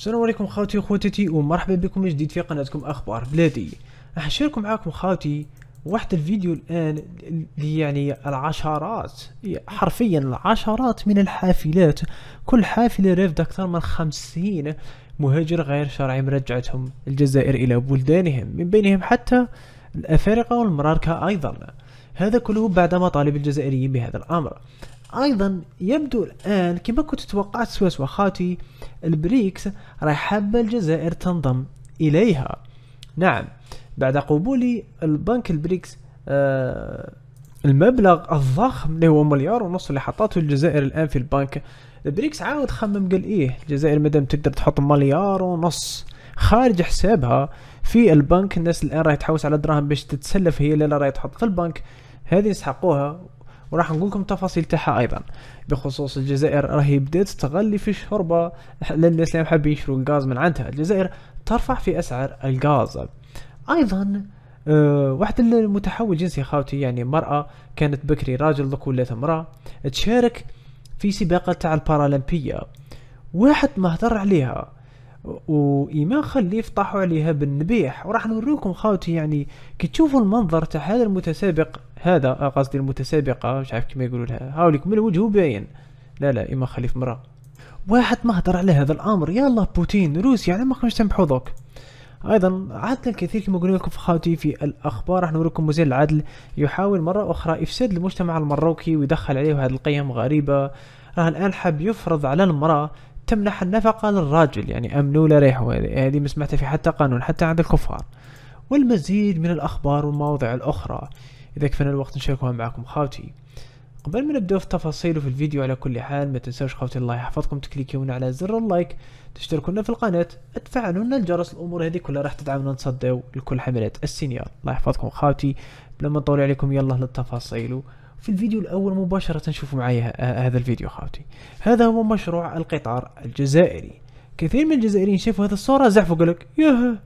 السلام عليكم خاوتي وخواتاتي ومرحبا بكم من جديد في قناتكم اخبار بلادي راح نشارك معاكم خاوتي واحد الفيديو الان اللي يعني العشرات حرفيا العشرات من الحافلات كل حافلة رافدة اكثر من خمسين مهاجر غير شرعي مرجعتهم الجزائر الى بلدانهم من بينهم حتى الافارقة والمراركة ايضا هذا كله بعدما طالب الجزائريين بهذا الامر ايضا يبدو الان كما كنت توقعت سويس وخاتي البريكس راح حابه الجزائر تنضم اليها نعم بعد قبول البنك البريكس آه المبلغ الضخم اللي هو مليار ونص اللي حطته الجزائر الان في البنك البريكس عاود خمم قال ايه الجزائر مادام تقدر تحط مليار ونص خارج حسابها في البنك الناس الان راهي تحوس على دراهم باش تتسلف هي اللي راهي تحط في البنك هذه يسحقوها وراح نقول لكم تفاصيل تاعها ايضا بخصوص الجزائر راهي بدات تغلي في لان للناس اللي حابين يشرو الغاز من عندها الجزائر ترفع في اسعار الغاز ايضا أه واحد المتحول جنسي خاوتي يعني مرأة كانت بكري راجل دوك ولات امرأة تشارك في سباقة تاع البارالمبية واحد مهدر عليها وإيمان خليف طاحوا عليها بالنبيح وراح نوريكم خاوتي يعني كي تشوفوا المنظر تاع هذا المتسابق هذا آه، قصدي المتسابقه مش عارف كيما يقولوا لها هاوليك من وجهه باين لا لا اما خليف مرة واحد هضر على هذا الامر يلا بوتين روسيا على ما كانش تنبحوا دوك ايضا عاد الكثير كما قلنا لكم في خاوتي في الاخبار راح نوريكم وزير العدل يحاول مره اخرى افساد المجتمع المروكي ويدخل عليه هذه القيم غريبه راه الان حاب يفرض على المراه تمنح النفقه للراجل يعني امنوا لا ريحوا هذه ما سمعتها في حتى قانون حتى عند الكفار والمزيد من الاخبار والمواضيع الاخرى إذا كفنا الوقت نشاركها معكم خاوتي قبل ما نبداو في التفاصيل وفي الفيديو على كل حال ما تنساوش خاوتي الله يحفظكم تكليكيونا على زر اللايك تشتركونا في القناة تفعلوا لنا الجرس الأمور هذه كلها راح تدعمنا نصديو لكل حملات السينيال الله يحفظكم خاوتي بلا نطول عليكم يلا للتفاصيل في الفيديو الأول مباشرة نشوفوا معي هذا الفيديو خاوتي هذا هو مشروع القطار الجزائري كثير من الجزائريين شافوا هذا الصورة زعفوا قالك ياه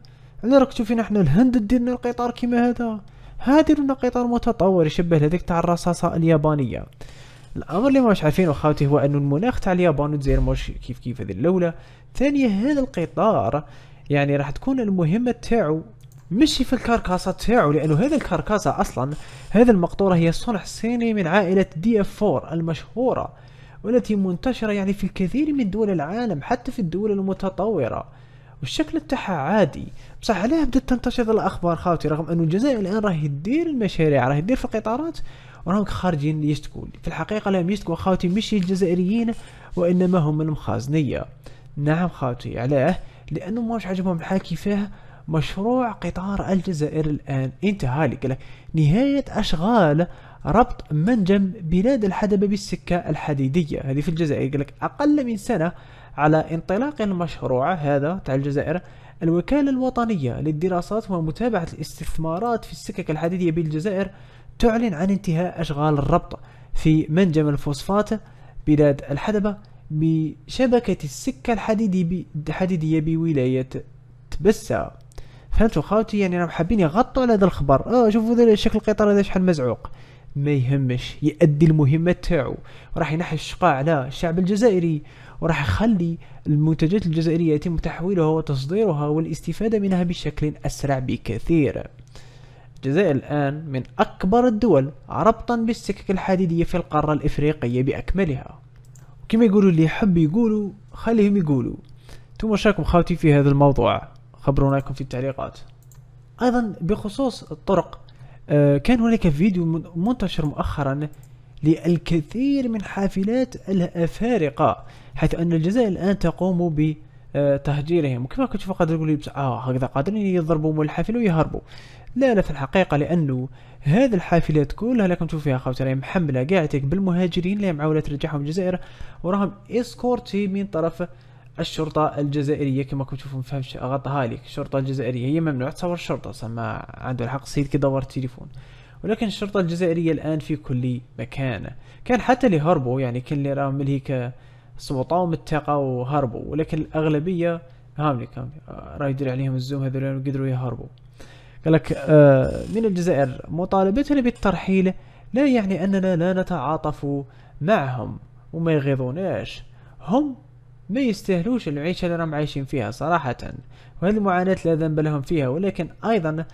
على راك تشوفين احنا الهند ديرنا القطار كيما هذا هادر قطار متطور يشبه لديك تاع الرصاصة اليابانية الامر اللي ماش عارفينه خاوتي هو انه المناخ تاع اليابان والجزائر مش كيف كيف هذه الاولى ثانيا هذا القطار يعني راح تكون المهمه تاعو مش في الكركاسه تاعو لانه هذا الكركاسه اصلا هذا المقطوره هي صنع صيني من عائله دي اف 4 المشهوره والتي منتشره يعني في الكثير من دول العالم حتى في الدول المتطوره والشكل تاعها عادي بصح عليها بدات تنتشر الاخبار خاوتي رغم انه الجزائر الان راهي دير المشاريع راهي دير في القطارات وراهم خارجين يشتكوا في الحقيقه لهم يشتكوا خاوتي مش الجزائريين وانما هم المخازنيه نعم خاوتي علاه لانه ماش عجبهم الحال كيفاه مشروع قطار الجزائر الان انتهى لك نهايه اشغال ربط منجم بلاد الحدبة بالسكة الحديدية هذه في الجزائر قال أقل من سنة على انطلاق المشروع هذا تاع الجزائر الوكالة الوطنية للدراسات ومتابعة الاستثمارات في السكك الحديدية بالجزائر تعلن عن انتهاء أشغال الربط في منجم الفوسفات بلاد الحدبة بشبكة السكة الحديدي الحديدية بولاية تبسة فهمتوا خاوتي يعني راهم حابين يغطوا على هذا الخبر اه شوفوا شكل القطار هذا شحال مزعوق ما يهمش يأدي المهمة تاعو راح ينحي الشقاء على الشعب الجزائري وراح يخلي المنتجات الجزائرية يتم تحويلها وتصديرها والاستفادة منها بشكل اسرع بكثير الجزائر الآن من أكبر الدول ربطا بالسكك الحديدية في القارة الإفريقية بأكملها وكما يقولوا اللي يحب يقولوا خليهم يقولوا ثم شاكم خاوتي في هذا الموضوع خبرونا لكم في التعليقات أيضا بخصوص الطرق آه، كان هناك فيديو منتشر مؤخرا للكثير من حافلات الأفارقة حيث أن الجزائر الآن تقوم ب تهجيرهم وكما كنت فقط تقول لي اه هكذا قادرين يضربوا الحافل ويهربوا لا لا في الحقيقة لأنه هذه الحافلات كلها اللي تشوفوا فيها خاوتي راهي محملة قاعتك بالمهاجرين اللي معاولة ترجعهم الجزائر وراهم اسكورتي من طرف الشرطة الجزائرية كما كنت تشوفوا مفهمش غطاها لك الشرطة الجزائرية هي ممنوع تصور الشرطة سما عنده الحق السيد كي دور التليفون ولكن الشرطة الجزائرية الآن في كل مكان كان حتى اللي هربوا يعني كان اللي راهم هيك سوطاهم التقى وهربوا ولكن الأغلبية هاملي كان آه، راه يدير عليهم الزوم هذول وقدروا يهربوا قال لك آه، من الجزائر مطالبتنا بالترحيل لا يعني أننا لا نتعاطف معهم وما يغيظوناش هم ما يستاهلوش العيشة اللي راهم عايشين فيها صراحة وهذه المعاناة لا ذنب لهم فيها ولكن أيضا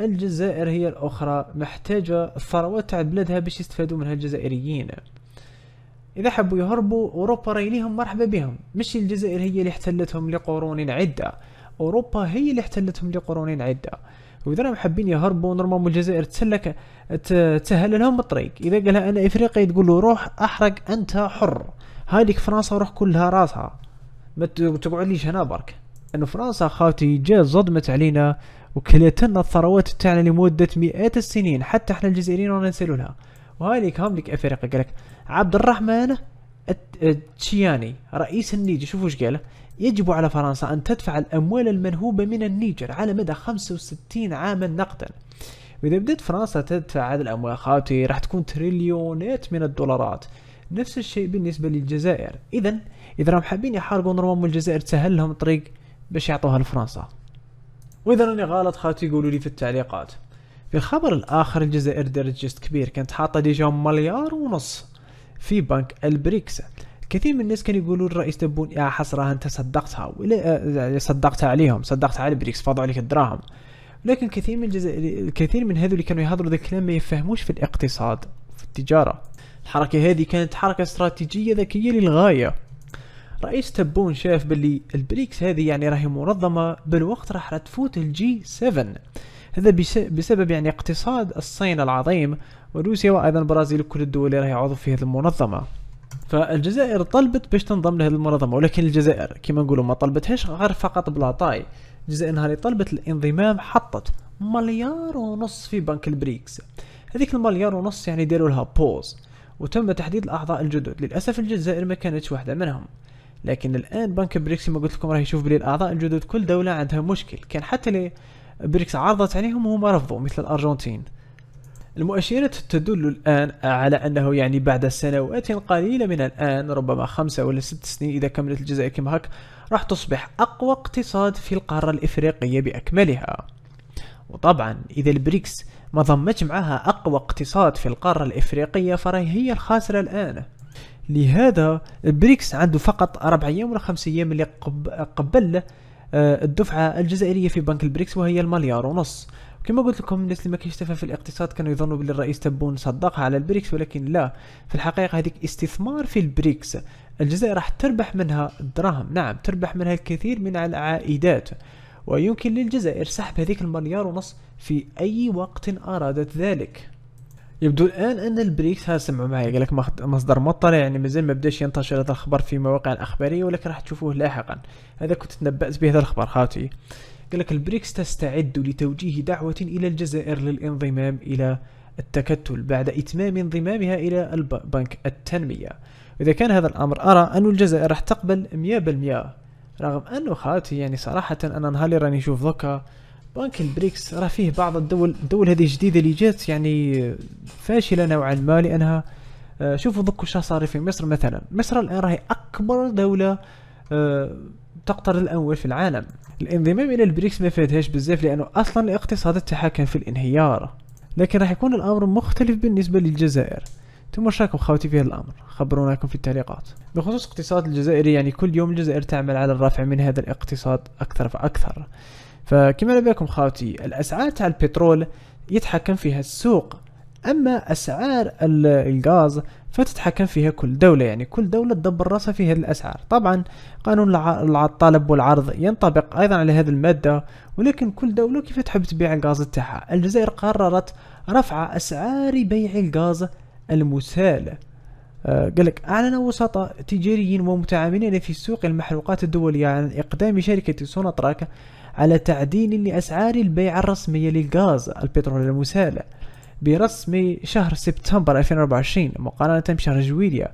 الجزائر هي الأخرى محتاجة الثروات تاع بلادها باش يستفادوا منها الجزائريين اذا حبوا يهربوا اوروبا راي ليهم مرحبا بهم مش الجزائر هي اللي احتلتهم لقرون عده اوروبا هي اللي احتلتهم لقرون عده واذا راهم حابين يهربوا نورمالمو الجزائر تسلك تسهل لهم الطريق اذا قالها انا إفريقيا تقول له روح احرق انت حر هذيك فرنسا روح كلها راسها ما تقعدليش هنا برك ان فرنسا خاوتي جا صدمت علينا وكلتنا الثروات تاعنا لمده مئات السنين حتى احنا الجزائريين رانا نسالوا لها وهاي اللي لك افريقيا قال لك عبد الرحمن تشياني رئيس النيجر شوفوا ايش قال يجب على فرنسا أن تدفع الأموال المنهوبة من النيجر على مدى 65 عاما نقدا وإذا بدأت فرنسا تدفع هذه الأموال خاوتي راح تكون تريليونات من الدولارات نفس الشيء بالنسبة للجزائر إذا إذا راهم حابين يحاربوا رمام الجزائر تسهل لهم طريق باش يعطوها لفرنسا وإذا راني غلط خاوتي قولوا لي في التعليقات في الخبر الآخر الجزائر درجت كبير كانت حاطة ديجا مليار ونص في بنك البريكس كثير من الناس كانوا يقولوا الرئيس تبون يا حسرة انت صدقتها ولا آه، يعني صدقتها عليهم صدقتها على البريكس فاضوا عليك الدراهم لكن كثير من الجزائر كثير من هذو اللي كانوا يهضروا ذاك الكلام ما يفهموش في الاقتصاد في التجارة الحركة هذه كانت حركة استراتيجية ذكية للغاية رئيس تبون شاف باللي البريكس هذه يعني راهي منظمة بالوقت راح تفوت الجي 7 هذا بسبب يعني اقتصاد الصين العظيم وروسيا وايضا البرازيل وكل الدول اللي راهي عضو في هذه المنظمه فالجزائر طلبت باش تنضم لهذه المنظمه ولكن الجزائر كما نقولوا ما طلبتهاش غير فقط بلاطاي الجزائر نهار طلبت الانضمام حطت مليار ونص في بنك البريكس هذيك المليار ونص يعني داروا لها بوز وتم تحديد الاعضاء الجدد للاسف الجزائر ما كانتش واحده منهم لكن الان بنك بريكس ما قلت لكم راه يشوف بلي الاعضاء الجدد كل دوله عندها مشكل كان حتى بريكس عرضت عليهم وهم رفضوا مثل الأرجنتين المؤشرات تدل الآن على أنه يعني بعد سنوات قليلة من الآن ربما خمسة ولا ست سنين إذا كملت الجزائر كما هك راح تصبح أقوى اقتصاد في القارة الإفريقية بأكملها وطبعا إذا البريكس ما ضمت معها أقوى اقتصاد في القارة الإفريقية فراهي هي الخاسرة الآن لهذا البريكس عنده فقط أربع أيام ولا خمس أيام اللي قبل آه، الدفعة الجزائرية في بنك البريكس وهي المليار ونص كما قلت لكم الناس اللي ما في الاقتصاد كانوا يظنوا بلي الرئيس تبون صدقها على البريكس ولكن لا في الحقيقه هذيك استثمار في البريكس الجزائر راح تربح منها الدراهم نعم تربح منها الكثير من العائدات ويمكن للجزائر سحب هذيك المليار ونص في اي وقت ارادت ذلك يبدو الان ان البريكس ها سمعوا معي قال لك مصدر مطلع يعني مازال ما بداش ينتشر هذا الخبر في مواقع الاخباريه ولكن راح تشوفوه لاحقا هذا كنت تنبأت به هذا الخبر خاوتي قال لك البريكس تستعد لتوجيه دعوه الى الجزائر للانضمام الى التكتل بعد إتمام انضمامها إلى البنك التنمية إذا كان هذا الأمر أرى أن الجزائر راح تقبل 100% رغم أنه خاتي يعني صراحة أنا نهاري راني نشوف دوكا بنك البريكس راه فيه بعض الدول الدول هذه الجديده اللي جات يعني فاشله نوعا ما لانها آه، شوفوا دوك واش صار في مصر مثلا مصر الان راهي اكبر دوله آه، تقطر الاول في العالم الانضمام الى البريكس ما فادهاش بزاف لانه اصلا الاقتصاد تاعها كان في الانهيار لكن راح يكون الامر مختلف بالنسبه للجزائر تم واش راكم خاوتي في هذا الامر خبروناكم في التعليقات بخصوص الاقتصاد الجزائري يعني كل يوم الجزائر تعمل على الرفع من هذا الاقتصاد اكثر فاكثر فكما بالكم خاوتي الاسعار تاع البترول يتحكم فيها السوق اما اسعار الغاز فتتحكم فيها كل دولة يعني كل دولة تدبر راسها في هذه الأسعار طبعا قانون الطلب والعرض ينطبق أيضا على هذه المادة ولكن كل دولة كيف تحب تبيع الغاز تاعها الجزائر قررت رفع أسعار بيع الغاز المسال آه، قالك أعلن وسطاء تجاريين ومتعاملين في سوق المحروقات الدولية عن إقدام شركة سوناطراك على تعديل لأسعار البيع الرسمية للغاز البترول المسال برسم شهر سبتمبر 2024 مقارنة بشهر جويليا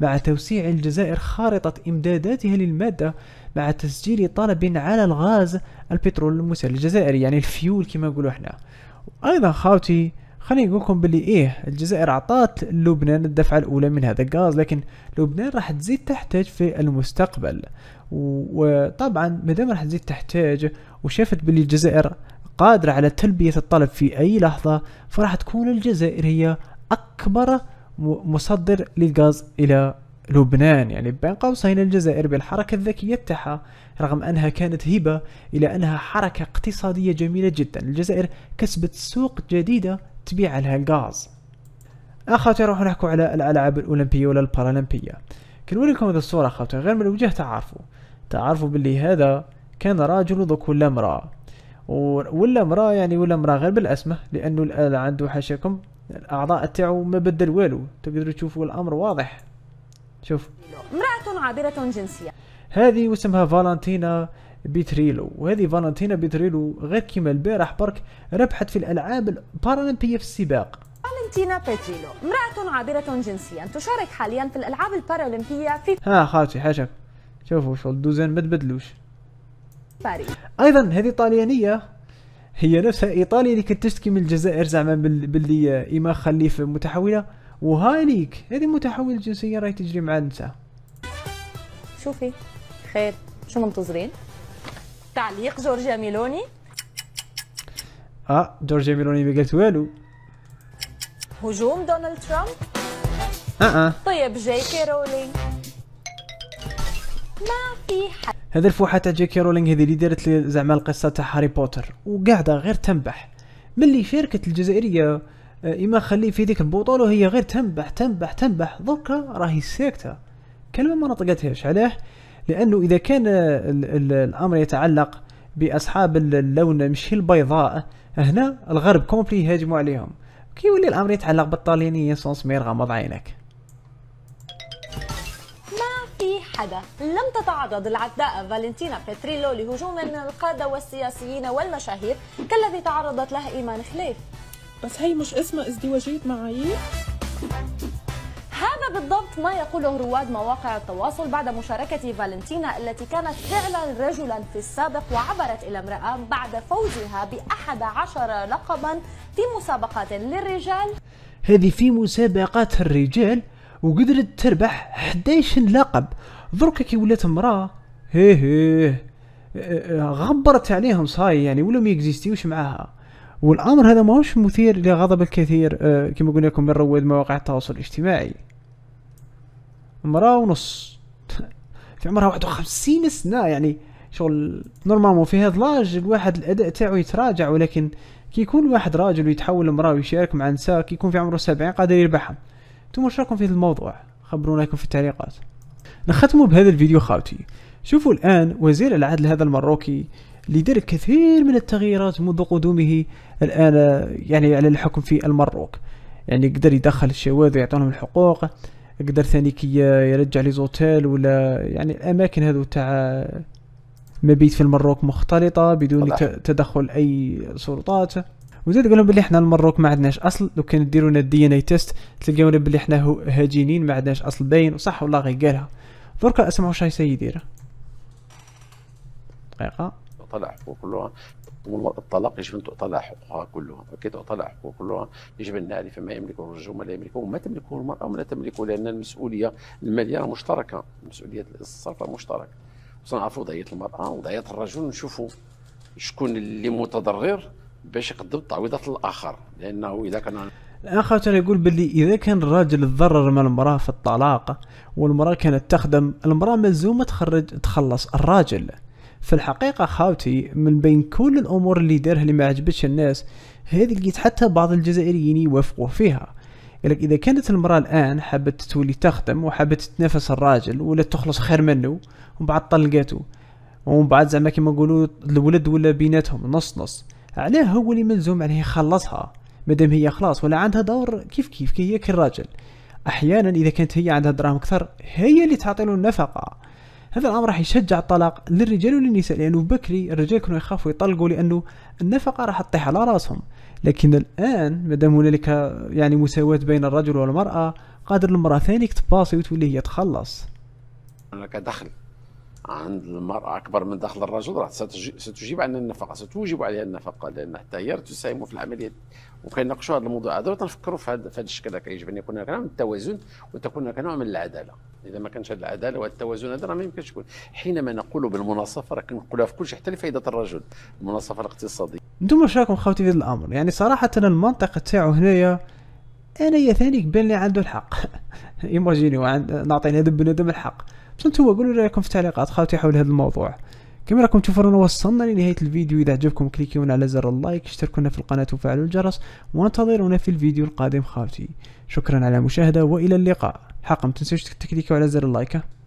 مع توسيع الجزائر خارطة إمداداتها للمادة مع تسجيل طلب على الغاز البترول المسال الجزائري يعني الفيول كما نقولوا احنا أيضا خاوتي خليني نقول لكم باللي ايه الجزائر اعطت لبنان الدفعه الاولى من هذا الغاز لكن لبنان راح تزيد تحتاج في المستقبل وطبعا مادام راح تزيد تحتاج وشافت باللي الجزائر قادره على تلبيه الطلب في اي لحظه فراح تكون الجزائر هي اكبر مصدر للغاز الى لبنان يعني بين قوسين الجزائر بالحركة الذكية تاعها رغم أنها كانت هبة إلى أنها حركة اقتصادية جميلة جدا الجزائر كسبت سوق جديدة تبيع لها الغاز اخواتي نروح نحكوا على الالعاب الاولمبيه ولا البارالمبيه كنوريكم هذه الصوره اخواتي غير من الوجه تعرفوا تعرفوا باللي هذا كان راجل وذوك ولا امراه ولا امراه يعني ولا امراه غير بالاسماء لانه عنده حاشاكم الاعضاء تاعو ما بدل والو تقدروا تشوفوا الامر واضح شوف امرأة عابرة جنسيا هذه واسمها فالنتينا بيتريلو وهذه فالنتينا بيتريلو غير كيما البارح برك ربحت في الالعاب البارالمبيه في السباق فالنتينا بيتريلو امرأة عابرة جنسيا تشارك حاليا في الالعاب البارالمبيه في ها خالتي حاجه شوفوا شغل الدوزان ما تبدلوش ايضا هذه طاليانية هي نفسها ايطاليا اللي كانت تشتكي من الجزائر زعما باللي ايما خليفه متحوله وهاي ليك هذه متحول الجنسيه راهي تجري مع النساء شوفي خير شو منتظرين تعليق جورجيا ميلوني اه جورجيا ميلوني ما قالت والو هجوم دونالد ترامب اه اه طيب جيكي رولينج ما في حد هذا الفوحه تاع جيكي رولينج هذه اللي دارت زعما القصه تاع هاري بوتر وقاعده غير تنبح ملي شاركت الجزائريه آه، اما خليه في ذيك البطوله وهي غير تنبح تنبح تنبح ذكرى راهي ساكته كلمه ما نطقتهاش علاه لانه اذا كان الامر يتعلق باصحاب اللون مش البيضاء هنا الغرب كومبلي يهاجموا عليهم كي يولي الامر يتعلق بالطالينيين سونس مير غمض عينك ما في حدا لم تتعرض العداء فالنتينا بيتريلو لهجوم من القادة والسياسيين والمشاهير كالذي تعرضت له إيمان خليف بس هي مش اسمها ازدواجية معايير هذا بالضبط ما يقوله رواد مواقع التواصل بعد مشاركة فالنتينا التي كانت فعلا رجلا في السابق وعبرت إلى امرأة بعد فوزها بأحد عشر لقبا في مسابقات للرجال هذه في مسابقات الرجال وقدرت تربح 11 لقب دركا كي ولات امراه هي هي أه، أه، غبرت عليهم صاي يعني ولا ما يكزيستيوش معاها والامر هذا ماهوش مثير لغضب الكثير آه، كما قلنا لكم من رواد مواقع التواصل الاجتماعي مرأة ونص في عمرها 51 سنة يعني شغل نورمالمون في هذا لاج الواحد الاداء تاعو يتراجع ولكن كي يكون واحد راجل ويتحول لمرأة ويشارك مع نساء كي يكون في عمره 70 قادر يربحها انتم واش راكم في هذا الموضوع خبرونا لكم في التعليقات نختموا بهذا الفيديو خاوتي شوفوا الان وزير العدل هذا المروكي اللي دار كثير من التغييرات منذ قدومه الآن يعني على الحكم في المروك يعني يقدر يدخل الشواذ ويعطونهم الحقوق يقدر ثاني كي يرجع لي زوتيل ولا يعني الاماكن هذو تاع مبيت في المروك مختلطه بدون طبعا. تدخل اي سلطات وزاد قالوا بلي حنا المروك ما عندناش اصل لو كان ديروا لنا الدي ان اي تيست تلقاونا بلي حنا هاجينين ما عندناش اصل باين وصح والله غير قالها دركا اسمعوا شاي سيدي دقيقه طلع الطلاق يجب ان تعطى حقوقها كلها وكي تعطى حقوقها كلها يجب ان نعرف ما يملكه الرجل وما لا يملكه وما تملكه المراه وما لا تملكه لان المسؤوليه الماليه مشتركه مسؤوليه الصرف مشتركه نعرفوا وضعيه المراه وضعيه الرجل نشوفوا شكون اللي متضرر باش يقدم تعويضات للاخر لانه اذا كان الاخر كان يقول باللي اذا كان الراجل تضرر من المراه في الطلاق والمراه كانت تخدم المراه ملزومه تخرج تخلص الراجل في الحقيقة خاوتي من بين كل الأمور اللي دارها اللي ما عجبتش الناس هذه لقيت حتى بعض الجزائريين يوافقوا فيها لك إذا كانت المرأة الآن حابة تولي تخدم وحابة تتنافس الراجل ولا تخلص خير منه ومن بعد طلقاته ومن بعد زعما كيما نقولوا الولد ولا بيناتهم نص نص علاه هو اللي ملزوم عليه يخلصها مادام هي خلاص ولا عندها دور كيف كيف هي كالراجل احيانا اذا كانت هي عندها دراهم اكثر هي اللي تعطي له النفقه هذا الامر راح يشجع الطلاق للرجال وللنساء لانه بكري الرجال كانوا يخافوا يطلقوا لانه النفقه راح تطيح على راسهم لكن الان ما دام هنالك يعني مساواه بين الرجل والمراه قادر المراه ثانيك تباصي وتولي هي تخلص هناك دخل عند المرأة أكبر من دخل الرجل راح ستجيب عن النفقة ستوجب عليها النفقة لأن حتى هي تساهم في العملية وكنناقشوا هذا الموضوع هذا وتنفكروا في هذا الشكل هذا يجب أن يكون هناك نوع من التوازن وتكون هناك نوع من العدالة إذا ما كانش هذه العدالة والتوازن هذا ما يمكنش يكون حينما نقول بالمناصفة راه كنقولها في كل شيء حتى لفائدة الرجل المناصفة الاقتصادية انتم واش راكم خاوتي في هذا الأمر يعني صراحة المنطقة تاعو هنايا أنا يا ثاني كبان لي عنده الحق ايماجيني نعطي هذا بنادم الحق بس نتوما قولوا لي رايكم في التعليقات خاوتي حول هذا الموضوع كما راكم تشوفون وصلنا لنهايه الفيديو اذا عجبكم كليكيونا على زر اللايك اشتركونا في القناه وفعلوا الجرس وانتظرونا في الفيديو القادم خاوتي شكرا على المشاهده والى اللقاء حقا ما تنسوش تكليكيو على زر اللايك